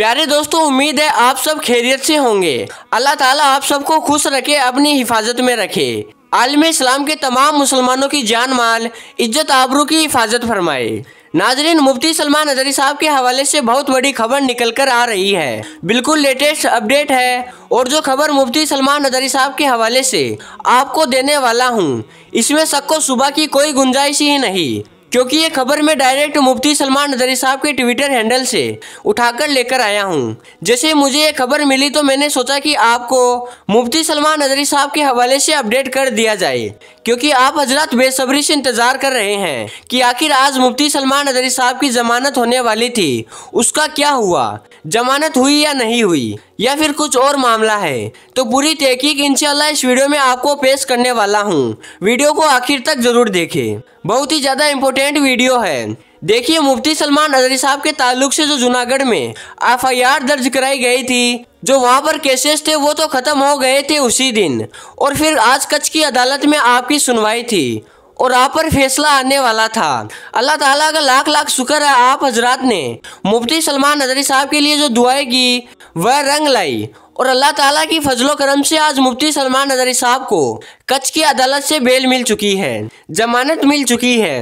प्यारे दोस्तों उम्मीद है आप सब खैरियत से होंगे अल्लाह ताला आप सबको खुश रखे अपनी हिफाजत में रखे आलम इस्लाम के तमाम मुसलमानों की जान माल इज्जत आबरू की हिफाजत फरमाए नाजरीन मुफ्ती सलमान अजहरी साहब के हवाले से बहुत बड़ी खबर निकल कर आ रही है बिल्कुल लेटेस्ट अपडेट है और जो खबर मुफ्ती सलमान अजहरी साहब के हवाले से आपको देने वाला हूँ इसमें सबको सुबह की कोई गुंजाइश ही नहीं क्योंकि ये खबर मैं डायरेक्ट मुफ्ती सलमान नदरी साहब के ट्विटर हैंडल से उठाकर लेकर आया हूँ जैसे मुझे ये खबर मिली तो मैंने सोचा कि आपको मुफ्ती सलमान नदरी साहब के हवाले से अपडेट कर दिया जाए क्योंकि आप हजरत बेसब्री से इंतजार कर रहे हैं कि आखिर आज मुफ्ती सलमान अदरी साहब की जमानत होने वाली थी उसका क्या हुआ जमानत हुई या नहीं हुई या फिर कुछ और मामला है तो पूरी तहकीक इंशाल्लाह इस वीडियो में आपको पेश करने वाला हूँ वीडियो को आखिर तक जरूर देखें बहुत ही ज़्यादा इम्पोर्टेंट वीडियो है देखिए मुफ्ती सलमान अजहरी साहब के ताल्लुक से जो जूनागढ़ में एफ दर्ज कराई गई थी जो वहाँ पर केसेस थे वो तो ख़त्म हो गए थे उसी दिन और फिर आज कच्छ की अदालत में आपकी सुनवाई थी और आप पर फैसला आने वाला था अल्लाह ताला का लाख लाख शुक्र है आप हजरात ने मुफ्ती सलमान नजरी साहब के लिए जो दुआएं की वह रंग लाई और अल्लाह ताला की फजलो करम से आज मुफ्ती सलमान नजरी साहब को कच्छ की अदालत से बेल मिल चुकी है जमानत मिल चुकी है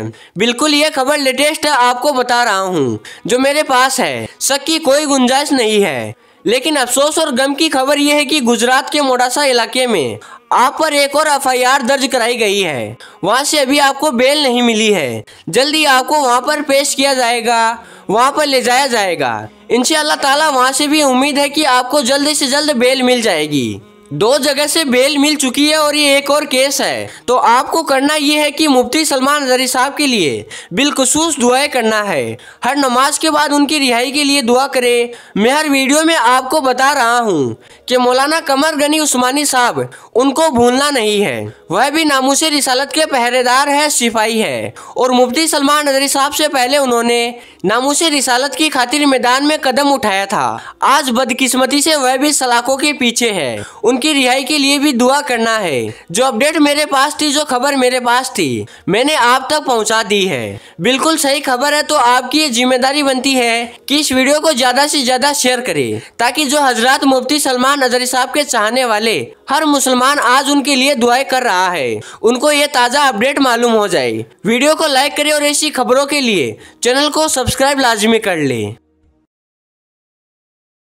बिल्कुल ये खबर लेटेस्ट आपको बता रहा हूँ जो मेरे पास है सक की कोई गुंजाइश नहीं है लेकिन अफसोस और गम की खबर यह है कि गुजरात के मोडासा इलाके में आप पर एक और एफआईआर दर्ज कराई गई है वहाँ से अभी आपको बेल नहीं मिली है जल्दी आपको वहाँ पर पेश किया जाएगा वहाँ पर ले जाया जाएगा अल्लाह ताला वहाँ से भी उम्मीद है कि आपको जल्द से जल्द बेल मिल जाएगी दो जगह से बेल मिल चुकी है और ये एक और केस है तो आपको करना ये है कि मुफ्ती सलमान जरी साहब के लिए बिलखसूस दुआएं करना है हर नमाज के बाद उनकी रिहाई के लिए दुआ करें मैं हर वीडियो में आपको बता रहा हूँ कि मौलाना कमर गनी उस्मानी साहब उनको भूलना नहीं है वह भी नामोश रिसालत के पहरेदार है सिपाही है और मुफ्ती सलमान नजरी साहब से पहले उन्होंने नामोश रिसालत की खातिर मैदान में कदम उठाया था आज बदकिस्मती से वह भी सलाखों के पीछे है उन उनकी रिहाई के लिए भी दुआ करना है जो अपडेट मेरे पास थी जो खबर मेरे पास थी मैंने आप तक पहुंचा दी है बिल्कुल सही खबर है तो आपकी ये जिम्मेदारी बनती है कि इस वीडियो को ज्यादा से ज्यादा शेयर करें ताकि जो हजरत मुफ्ती सलमान अजहरी साहब के चाहने वाले हर मुसलमान आज उनके लिए दुआएं कर रहा है उनको ये ताज़ा अपडेट मालूम हो जाए वीडियो को लाइक करे और ऐसी खबरों के लिए चैनल को सब्सक्राइब लाजमी कर लें